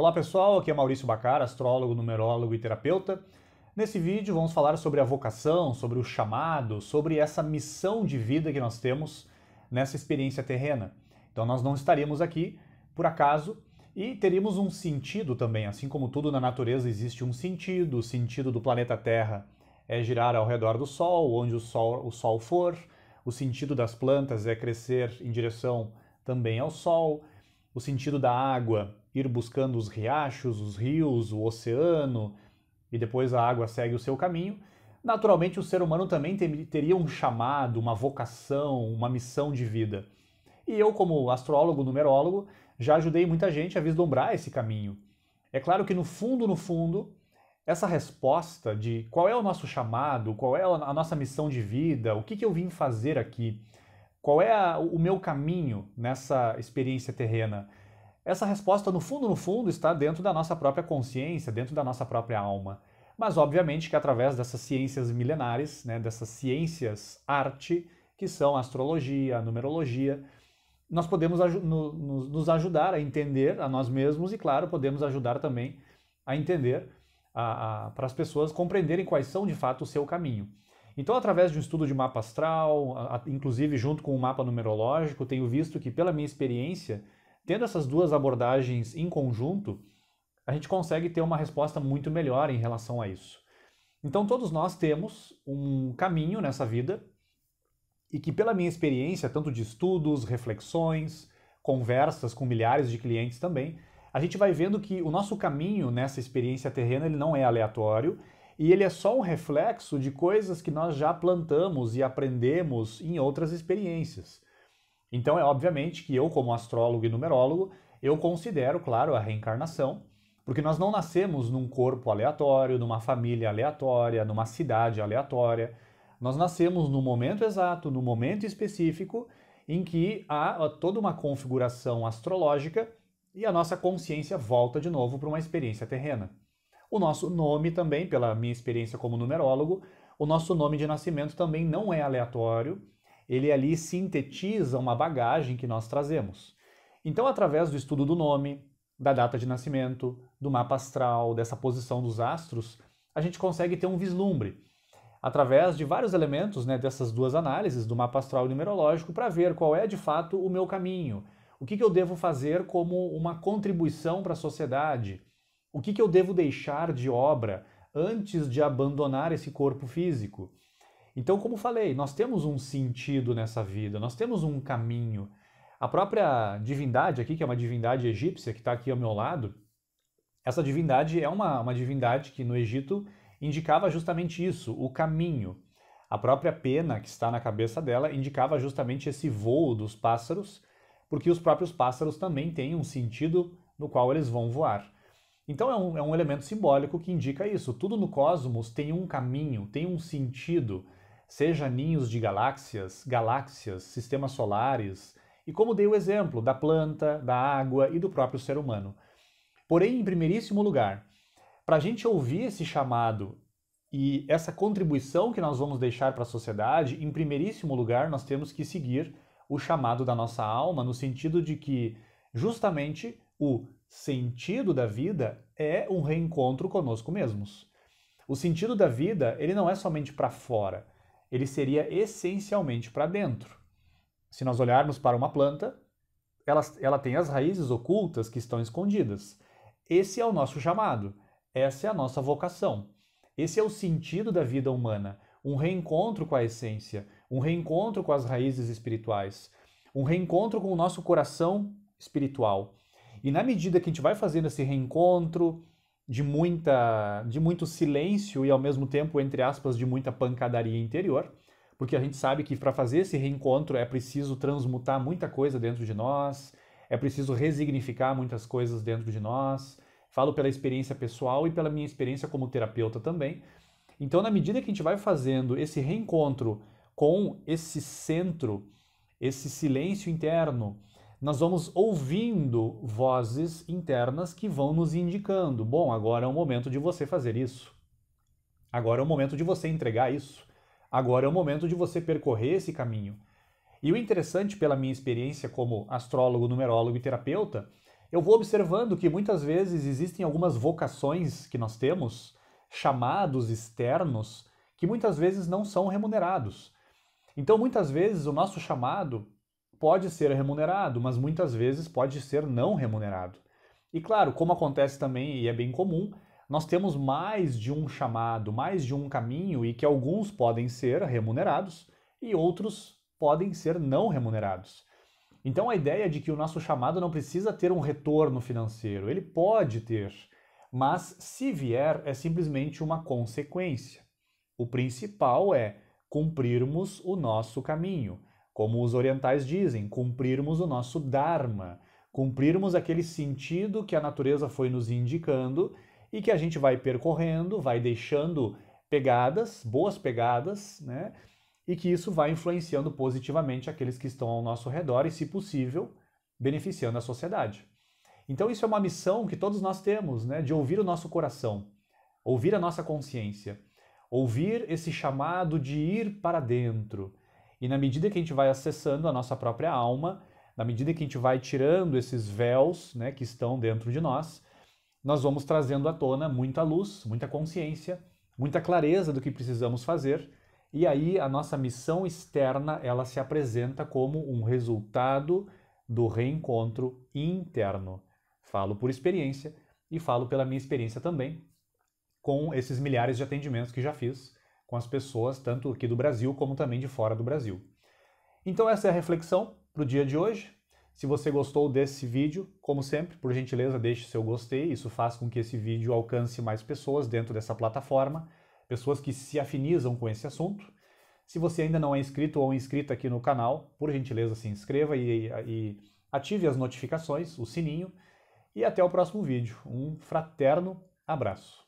Olá pessoal, aqui é Maurício Bacar, astrólogo, numerólogo e terapeuta. Nesse vídeo vamos falar sobre a vocação, sobre o chamado, sobre essa missão de vida que nós temos nessa experiência terrena. Então nós não estaremos aqui por acaso e teríamos um sentido também, assim como tudo na natureza existe um sentido, o sentido do planeta Terra é girar ao redor do Sol, onde o Sol, o sol for, o sentido das plantas é crescer em direção também ao Sol, o sentido da água ir buscando os riachos, os rios, o oceano, e depois a água segue o seu caminho, naturalmente o ser humano também teria um chamado, uma vocação, uma missão de vida. E eu, como astrólogo, numerólogo, já ajudei muita gente a vislumbrar esse caminho. É claro que no fundo, no fundo, essa resposta de qual é o nosso chamado, qual é a nossa missão de vida, o que, que eu vim fazer aqui, qual é a, o meu caminho nessa experiência terrena, essa resposta, no fundo, no fundo, está dentro da nossa própria consciência, dentro da nossa própria alma. Mas, obviamente, que através dessas ciências milenares, né, dessas ciências arte, que são a astrologia, a numerologia, nós podemos aj no, nos ajudar a entender a nós mesmos e, claro, podemos ajudar também a entender, a, a, para as pessoas compreenderem quais são de fato o seu caminho. Então, através de um estudo de mapa astral, a, inclusive junto com o um mapa numerológico, tenho visto que, pela minha experiência, Tendo essas duas abordagens em conjunto, a gente consegue ter uma resposta muito melhor em relação a isso. Então, todos nós temos um caminho nessa vida e que, pela minha experiência, tanto de estudos, reflexões, conversas com milhares de clientes também, a gente vai vendo que o nosso caminho nessa experiência terrena ele não é aleatório e ele é só um reflexo de coisas que nós já plantamos e aprendemos em outras experiências. Então é obviamente que eu, como astrólogo e numerólogo, eu considero, claro, a reencarnação, porque nós não nascemos num corpo aleatório, numa família aleatória, numa cidade aleatória. Nós nascemos no momento exato, no momento específico, em que há toda uma configuração astrológica e a nossa consciência volta de novo para uma experiência terrena. O nosso nome também, pela minha experiência como numerólogo, o nosso nome de nascimento também não é aleatório, ele ali sintetiza uma bagagem que nós trazemos. Então, através do estudo do nome, da data de nascimento, do mapa astral, dessa posição dos astros, a gente consegue ter um vislumbre através de vários elementos né, dessas duas análises, do mapa astral e numerológico, para ver qual é de fato o meu caminho, o que, que eu devo fazer como uma contribuição para a sociedade, o que, que eu devo deixar de obra antes de abandonar esse corpo físico. Então, como falei, nós temos um sentido nessa vida, nós temos um caminho. A própria divindade aqui, que é uma divindade egípcia, que está aqui ao meu lado, essa divindade é uma, uma divindade que no Egito indicava justamente isso, o caminho. A própria pena que está na cabeça dela indicava justamente esse voo dos pássaros, porque os próprios pássaros também têm um sentido no qual eles vão voar. Então é um, é um elemento simbólico que indica isso. Tudo no cosmos tem um caminho, tem um sentido seja ninhos de galáxias, galáxias, sistemas solares, e como dei o exemplo da planta, da água e do próprio ser humano. Porém, em primeiríssimo lugar, para a gente ouvir esse chamado e essa contribuição que nós vamos deixar para a sociedade, em primeiríssimo lugar, nós temos que seguir o chamado da nossa alma, no sentido de que, justamente, o sentido da vida é um reencontro conosco mesmos. O sentido da vida, ele não é somente para fora ele seria essencialmente para dentro. Se nós olharmos para uma planta, ela, ela tem as raízes ocultas que estão escondidas. Esse é o nosso chamado, essa é a nossa vocação. Esse é o sentido da vida humana, um reencontro com a essência, um reencontro com as raízes espirituais, um reencontro com o nosso coração espiritual. E na medida que a gente vai fazendo esse reencontro, de muita de muito silêncio e ao mesmo tempo entre aspas de muita pancadaria interior, porque a gente sabe que para fazer esse reencontro é preciso transmutar muita coisa dentro de nós, é preciso resignificar muitas coisas dentro de nós. Falo pela experiência pessoal e pela minha experiência como terapeuta também. Então, na medida que a gente vai fazendo esse reencontro com esse centro, esse silêncio interno, nós vamos ouvindo vozes internas que vão nos indicando: bom, agora é o momento de você fazer isso. Agora é o momento de você entregar isso. Agora é o momento de você percorrer esse caminho. E o interessante, pela minha experiência como astrólogo, numerólogo e terapeuta, eu vou observando que muitas vezes existem algumas vocações que nós temos, chamados externos, que muitas vezes não são remunerados. Então, muitas vezes, o nosso chamado pode ser remunerado, mas muitas vezes pode ser não remunerado. E claro, como acontece também e é bem comum, nós temos mais de um chamado, mais de um caminho e que alguns podem ser remunerados e outros podem ser não remunerados. Então a ideia de que o nosso chamado não precisa ter um retorno financeiro, ele pode ter, mas se vier é simplesmente uma consequência. O principal é cumprirmos o nosso caminho como os orientais dizem, cumprirmos o nosso Dharma, cumprirmos aquele sentido que a natureza foi nos indicando e que a gente vai percorrendo, vai deixando pegadas, boas pegadas, né? E que isso vai influenciando positivamente aqueles que estão ao nosso redor e, se possível, beneficiando a sociedade. Então, isso é uma missão que todos nós temos, né? De ouvir o nosso coração, ouvir a nossa consciência, ouvir esse chamado de ir para dentro e na medida que a gente vai acessando a nossa própria alma, na medida que a gente vai tirando esses véus né, que estão dentro de nós, nós vamos trazendo à tona muita luz, muita consciência, muita clareza do que precisamos fazer. E aí a nossa missão externa ela se apresenta como um resultado do reencontro interno. Falo por experiência e falo pela minha experiência também com esses milhares de atendimentos que já fiz com as pessoas, tanto aqui do Brasil como também de fora do Brasil. Então, essa é a reflexão para o dia de hoje. Se você gostou desse vídeo, como sempre, por gentileza, deixe seu gostei. Isso faz com que esse vídeo alcance mais pessoas dentro dessa plataforma, pessoas que se afinizam com esse assunto. Se você ainda não é inscrito ou inscrita aqui no canal, por gentileza, se inscreva e, e ative as notificações, o sininho. E até o próximo vídeo. Um fraterno abraço.